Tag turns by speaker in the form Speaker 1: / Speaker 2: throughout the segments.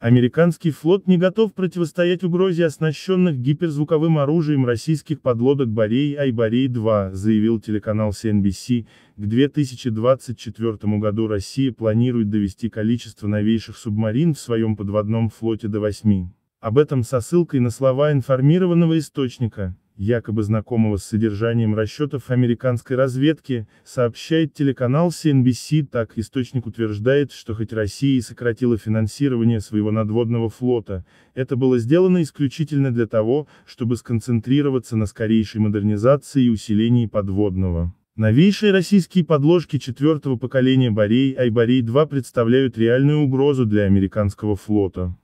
Speaker 1: Американский флот не готов противостоять угрозе оснащенных гиперзвуковым оружием российских подлодок борей а» и «Борей-2», заявил телеканал CNBC. К 2024 году Россия планирует довести количество новейших субмарин в своем подводном флоте до восьми. Об этом со ссылкой на слова информированного источника якобы знакомого с содержанием расчетов американской разведки, сообщает телеканал CNBC, так источник утверждает, что хоть Россия и сократила финансирование своего надводного флота, это было сделано исключительно для того, чтобы сконцентрироваться на скорейшей модернизации и усилении подводного. Новейшие российские подложки четвертого поколения Борей Айборей-2 представляют реальную угрозу для американского флота.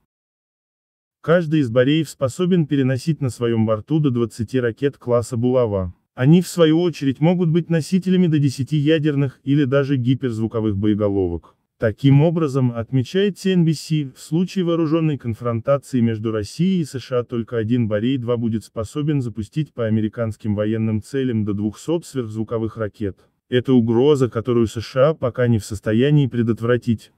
Speaker 1: Каждый из бореев способен переносить на своем борту до 20 ракет класса «Булава». Они в свою очередь могут быть носителями до 10 ядерных или даже гиперзвуковых боеголовок. Таким образом, отмечает CNBC, в случае вооруженной конфронтации между Россией и США только один Борей-2 будет способен запустить по американским военным целям до 200 сверхзвуковых ракет. Это угроза, которую США пока не в состоянии предотвратить.